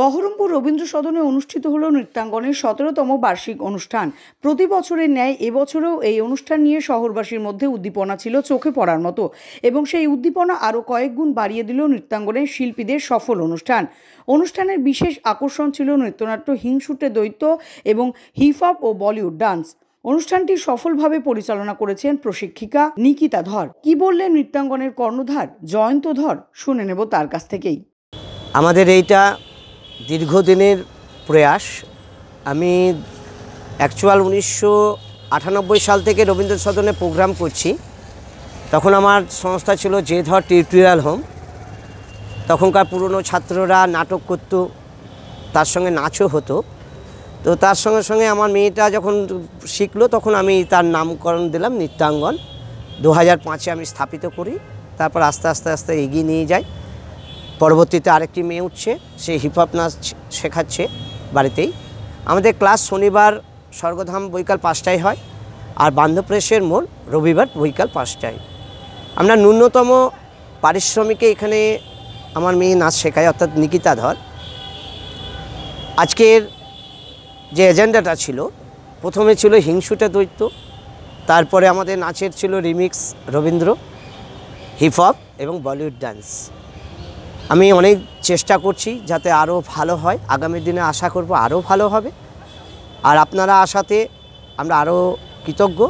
বহরমপুর রবীন্দ্র সদনে অনুষ্ঠিত হল নৃত্যাঙ্গনের সতেরোতম বার্ষিক অনুষ্ঠান প্রতি বছরের ন্যায় এবছরেও এই অনুষ্ঠান নিয়ে শহরবাসীর মধ্যে উদ্দীপনা ছিল চোখে পড়ার মতো এবং সেই উদ্দীপনা আরও কয়েকগুণ বাড়িয়ে দিল নৃত্যাঙ্গনের শিল্পীদের সফল অনুষ্ঠান অনুষ্ঠানের বিশেষ আকর্ষণ ছিল নৃত্যনাট্য হিংসুটে দ্বৈত এবং হিপ হপ ও বলিউড ডান্স অনুষ্ঠানটি সফলভাবে পরিচালনা করেছেন প্রশিক্ষিকা নিকিতা ধর কি বললেন নৃত্যাঙ্গনের কর্ণধার জয়ন্ত ধর শুনে নেব তার কাছ থেকেই আমাদের এইটা দীর্ঘদিনের প্রয়াস আমি অ্যাকচুয়াল উনিশশো আটানব্বই সাল থেকে রবীন্দ্র সদনে প্রোগ্রাম করছি তখন আমার সংস্থা ছিল যে ধর টিউটোরিয়াল হোম তখনকার পুরনো ছাত্ররা নাটক করত তার সঙ্গে নাচও হতো তো তার সঙ্গে সঙ্গে আমার মেয়েটা যখন শিখলো তখন আমি তার নামকরণ দিলাম নৃত্যাঙ্গন দু হাজার পাঁচে আমি স্থাপিত করি তারপর আস্তে আস্তে আস্তে এগিয়ে নিয়ে যাই পরবর্তীতে আরেকটি মেয়ে উঠছে সে হিপহপ নাচ শেখাচ্ছে বাড়িতেই আমাদের ক্লাস শনিবার স্বর্গধাম বৈকাল পাঁচটায় হয় আর বান্ধপ্রেসের মোড় রবিবার বৈকাল পাঁচটায় আমরা ন্যূনতম পারিশ্রমিকে এখানে আমার মেয়ে নাচ শেখায় অর্থাৎ নিকিতা ধর আজকের যে এজেন্ডাটা ছিল প্রথমে ছিল হিংসুটা দৈত্য তারপরে আমাদের নাচের ছিল রিমিক্স রবীন্দ্র হিপহপ এবং বলিউড ডান্স আমি অনেক চেষ্টা করছি যাতে আরও ভালো হয় আগামী দিনে আশা করব আরও ভালো হবে আর আপনারা আশাতে আমরা আরও কৃতজ্ঞ